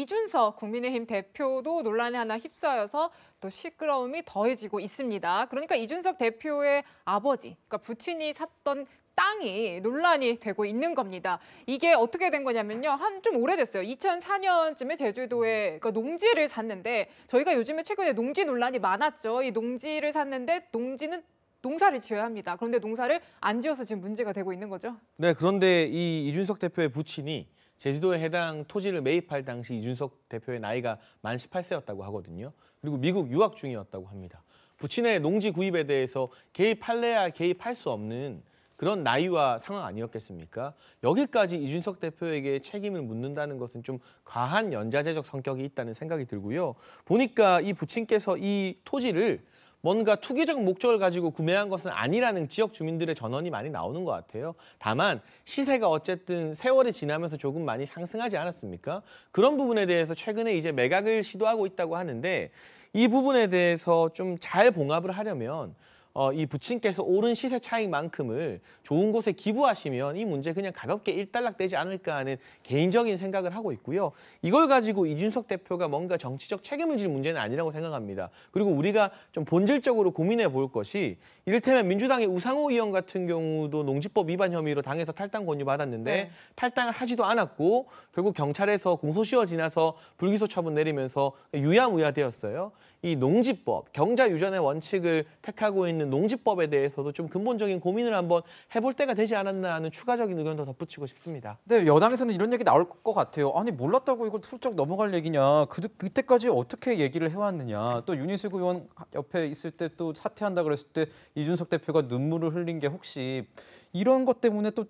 이준석 국민의힘 대표도 논란에 하나 휩싸여서 또 시끄러움이 더해지고 있습니다. 그러니까 이준석 대표의 아버지, 그러니까 부친이 샀던 땅이 논란이 되고 있는 겁니다. 이게 어떻게 된 거냐면요. 한 좀 오래됐어요. 2004년쯤에 제주도에 그러니까 농지를 샀는데 저희가 요즘에 최근에 농지 논란이 많았죠. 이 농지를 샀는데 농지는 농사를 지어야 합니다. 그런데 농사를 안 지어서 지금 문제가 되고 있는 거죠. 네, 그런데 이 이준석 대표의 부친이 제주도에 해당 토지를 매입할 당시 이준석 대표의 나이가 만 18세였다고 하거든요. 그리고 미국 유학 중이었다고 합니다. 부친의 농지 구입에 대해서 개입할래야 개입할 수 없는 그런 나이와 상황 아니었겠습니까? 여기까지 이준석 대표에게 책임을 묻는다는 것은 좀 과한 연자제적 성격이 있다는 생각이 들고요. 보니까 이 부친께서 이 토지를 뭔가 투기적 목적을 가지고 구매한 것은 아니라는 지역 주민들의 전원이 많이 나오는 것 같아요. 다만 시세가 어쨌든 세월이 지나면서 조금 많이 상승하지 않았습니까? 그런 부분에 대해서 최근에 이제 매각을 시도하고 있다고 하는데 이 부분에 대해서 좀 잘 봉합을 하려면 어, 이 부친께서 오른 시세 차익만큼을 좋은 곳에 기부하시면 이 문제 그냥 가볍게 일단락되지 않을까 하는 개인적인 생각을 하고 있고요. 이걸 가지고 이준석 대표가 뭔가 정치적 책임을 질 문제는 아니라고 생각합니다. 그리고 우리가 좀 본질적으로 고민해 볼 것이 이를테면 민주당의 우상호 의원 같은 경우도 농지법 위반 혐의로 당에서 탈당 권유 받았는데 네. 탈당을 하지도 않았고 결국 경찰에서 공소시효 지나서 불기소 처분 내리면서 유야무야 되었어요. 이 농지법, 경자유전의 원칙을 택하고 있는 있는 농지법에 대해서도 좀 근본적인 고민을 한번 해볼 때가 되지 않았나 하는 추가적인 의견도 덧붙이고 싶습니다. 네, 여당에서는 이런 얘기 나올 것 같아요. 아니 몰랐다고 이걸 훌쩍 넘어갈 얘기냐. 그, 그때까지 어떻게 얘기를 해왔느냐. 또 윤희숙 의원 옆에 있을 때 또 사퇴한다 그랬을 때 이준석 대표가 눈물을 흘린 게 혹시 이런 것 때문에 또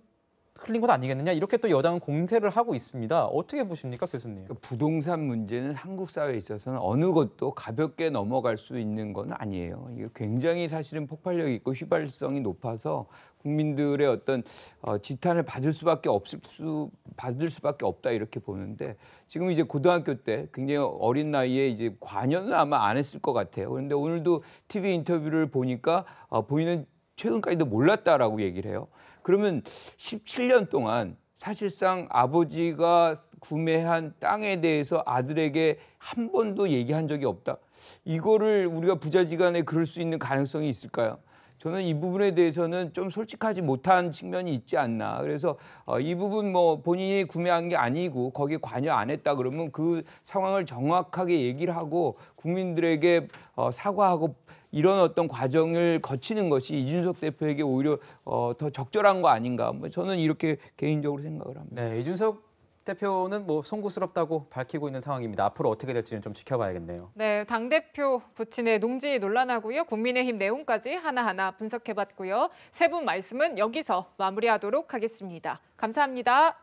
풀린 것 아니겠느냐 이렇게 또 여당은 공세를 하고 있습니다. 어떻게 보십니까 교수님? 그 부동산 문제는 한국 사회에 있어서는 어느 것도 가볍게 넘어갈 수 있는 건 아니에요. 이게 굉장히 사실은 폭발력 있고 휘발성이 높아서 국민들의 어떤 어, 지탄을 받을 수밖에 없을 수 받을 수밖에 없다 이렇게 보는데 지금 이제 고등학교 때 굉장히 어린 나이에 이제 관여는 아마 안 했을 것 같아요. 그런데 오늘도 TV 인터뷰를 보니까 어, 보이는 최근까지도 몰랐다라고 얘기를 해요. 그러면 17년 동안 사실상 아버지가 구매한 땅에 대해서 아들에게 한 번도 얘기한 적이 없다. 이거를 우리가 부자지간에 그럴 수 있는 가능성이 있을까요? 저는 이 부분에 대해서는 좀 솔직하지 못한 측면이 있지 않나. 그래서 어, 이 부분 뭐 본인이 구매한 게 아니고 거기에 관여 안 했다 그러면 그 상황을 정확하게 얘기를 하고 국민들에게 어, 사과하고 이런 어떤 과정을 거치는 것이 이준석 대표에게 오히려 어, 더 적절한 거 아닌가. 뭐 저는 이렇게 개인적으로 생각을 합니다. 네, 이준석 대표는 뭐 송구스럽다고 밝히고 있는 상황입니다. 앞으로 어떻게 될지는 좀 지켜봐야겠네요. 네, 당 대표 부친의 농지 논란하고요, 국민의힘 내용까지 하나하나 분석해봤고요. 세 분 말씀은 여기서 마무리하도록 하겠습니다. 감사합니다.